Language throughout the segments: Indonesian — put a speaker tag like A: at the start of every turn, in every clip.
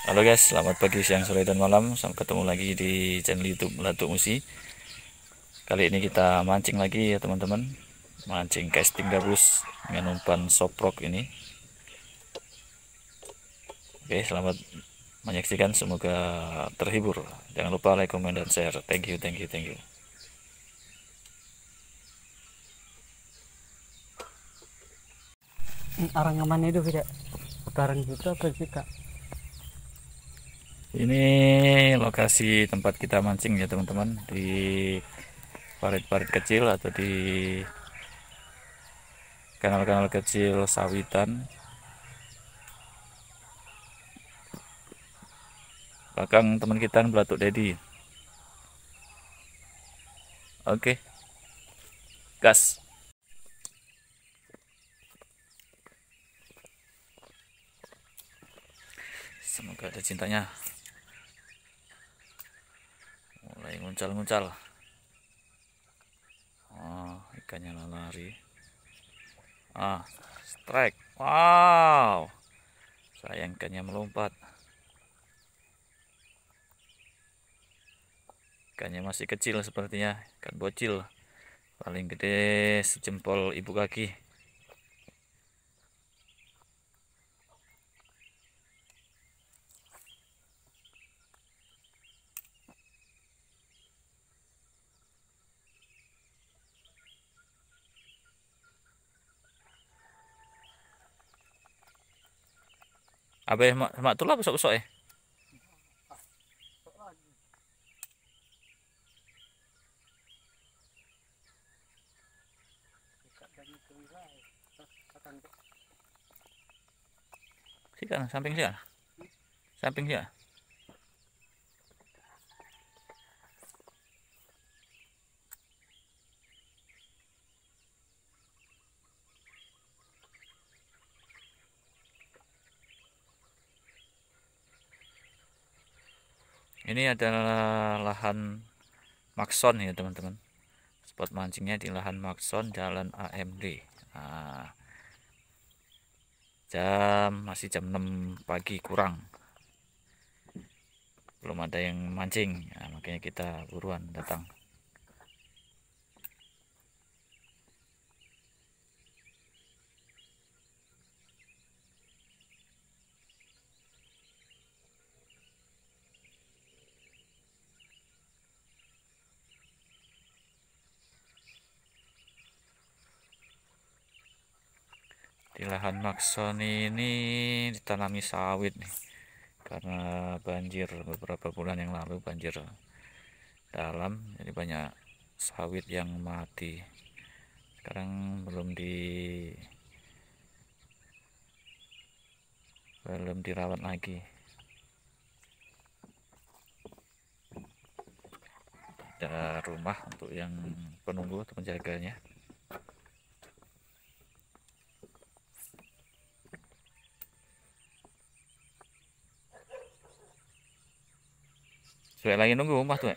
A: Halo guys, selamat pagi, siang, sore, dan malam Sampai ketemu lagi di channel youtube Latu Musi Kali ini kita mancing lagi ya teman-teman Mancing casting gabus Dengan umpan soprok ini Oke, selamat menyaksikan Semoga terhibur Jangan lupa like, comment, dan share Thank you, thank you, thank you Orang yang mana itu tidak? Barang juga gitu apa sih ini lokasi tempat kita mancing ya teman-teman di parit-parit kecil atau di kanal-kanal kecil sawitan belakang teman kita belatuk dedi oke gas semoga ada cintanya nguncal-nguncal oh, ikannya lari ah strike wow sayang ikannya melompat ikannya masih kecil sepertinya ikan bocil paling gede sejempol ibu kaki Abis ya, mak, mak tulah besok-besok eh. Ya? Sikan, samping sikan. Samping sikan. ini adalah lahan Maxon ya teman-teman spot mancingnya di lahan Maxon Jalan AMD nah, jam masih jam 6 pagi kurang belum ada yang mancing nah, makanya kita buruan datang di lahan Maxon ini ditanami sawit nih karena banjir beberapa bulan yang lalu banjir dalam jadi banyak sawit yang mati sekarang belum di belum dirawat lagi ada rumah untuk yang penunggu atau penjaganya Suwe lagi nunggu umpah tuh.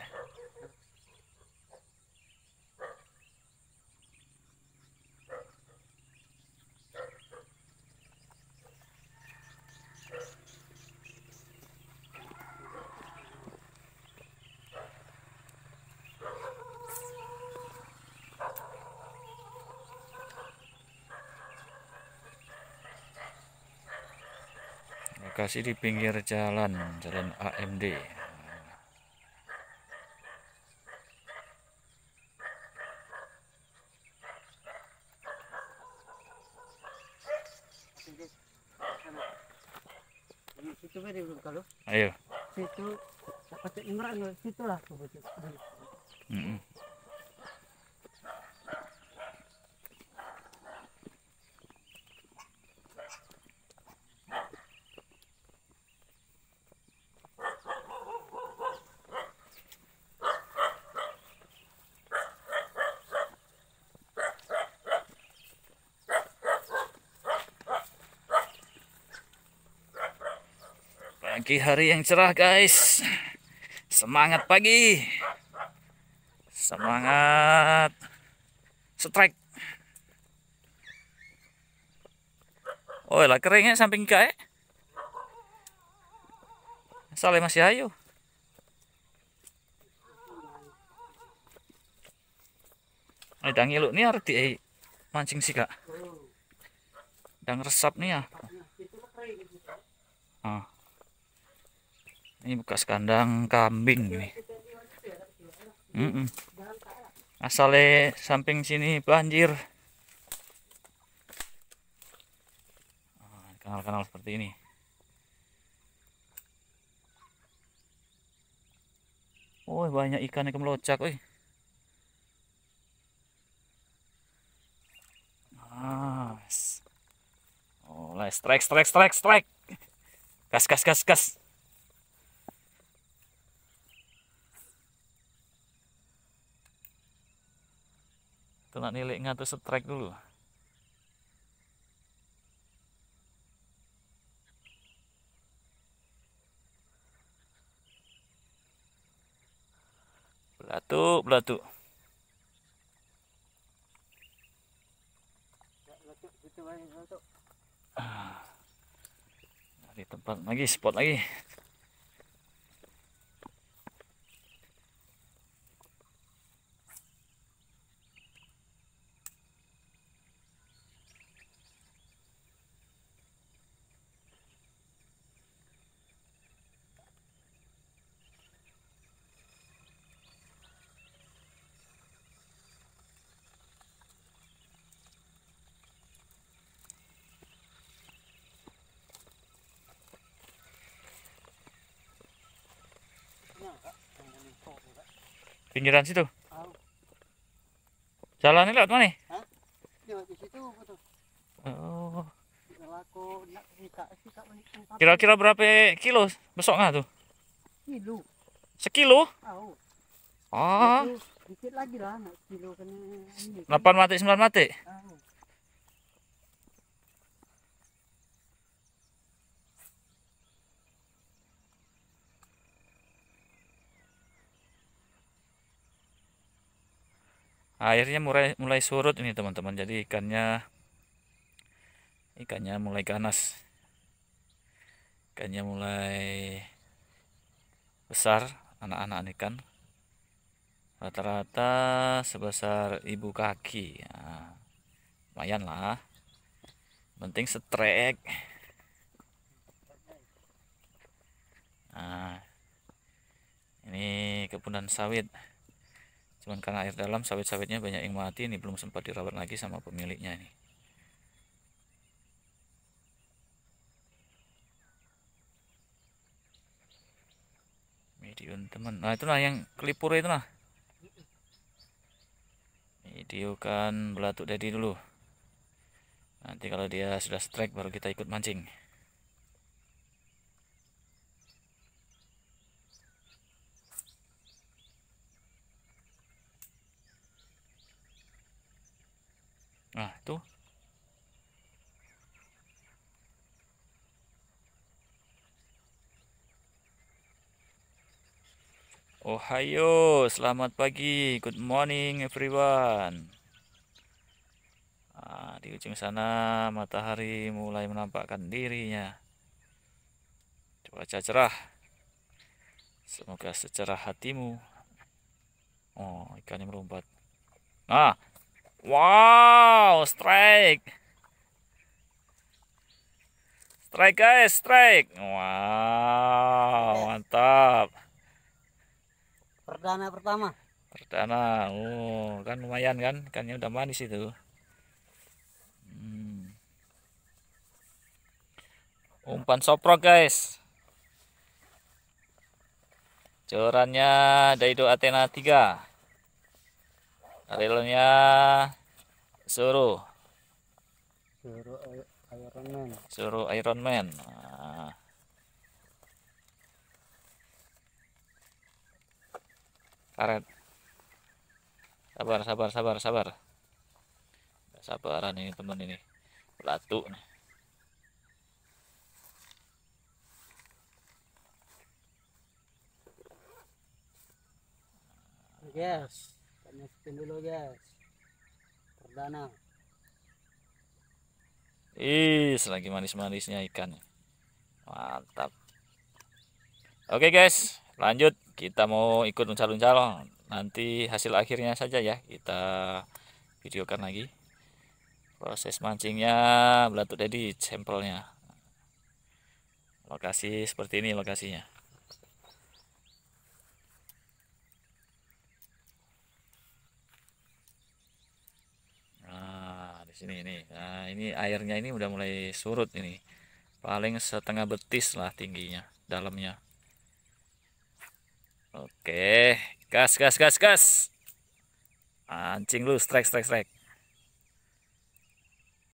A: lokasi di pinggir jalan, jalan AMD. Situ be belum kalau. Ayo. Situ. Dapat Imran situ lah. Mm -mm. Pagi hari yang cerah guys Semangat pagi Semangat Strike Oh lah keringnya samping kaya eh? Saleh masih ayu Ada ngiluk nih arti eh mancing sih kak Dang resap nih ya Ah. ah ini bekas kandang kambing nih mm -mm. asalnya samping sini banjir ah, kanal-kanal seperti ini Oh banyak ikan yang melocak, oi. Nice. Oh, strike, strike, strike, strike. Gas, gas, gas, gas. Tunak nilai ngatu setrek dulu. Belatu, belatu. Ah. Dari tempat lagi, spot lagi. Pinggiran situ. Jalan lewat mana? nih? Oh. Kira-kira berapa kilo besok nggak tuh? Kilo. Sekilo? Oh. Oh. Dikit lagi lah, kilo kena. Oh. airnya mulai mulai surut ini teman-teman jadi ikannya ikannya mulai ganas ikannya mulai besar anak-anak ikan rata-rata sebesar ibu kaki nah, lumayan lah penting setrek nah ini kebunan sawit cuman karena air dalam sawit-sawitnya banyak yang mati ini belum sempat dirawat lagi sama pemiliknya ini medium teman nah itu lah yang kelipur itu lah kan belatuk dari dulu nanti kalau dia sudah strike baru kita ikut mancing Nah, itu. Ohayo, selamat pagi. Good morning everyone. Nah, di ujung sana matahari mulai menampakkan dirinya. Cuaca cerah. Semoga secerah hatimu. Oh, ikannya merumpat. Nah, Wow, strike. Strike guys, strike. Wow, mantap. Perdana pertama. Perdana. Oh, kan lumayan kan? Ikannya udah manis itu. Hmm. Umpan soprok guys. Jorannya Daido Athena 3. Relnya suruh. Suruh Iron Man. Suruh Iron Man. Nah. Karet. Sabar, sabar, sabar, sabar. Sabaran ini teman ini. Batu Yes masukin dulu guys perdana Ih, lagi manis-manisnya ikan. Mantap. Oke guys, lanjut kita mau ikut mencalon calon. Nanti hasil akhirnya saja ya kita videokan lagi. Proses mancingnya Belatuk jadi sampelnya. Lokasi seperti ini lokasinya. sini ini, nah ini airnya ini udah mulai surut ini paling setengah betis lah tingginya dalamnya oke gas gas gas gas anjing lu strike strike strike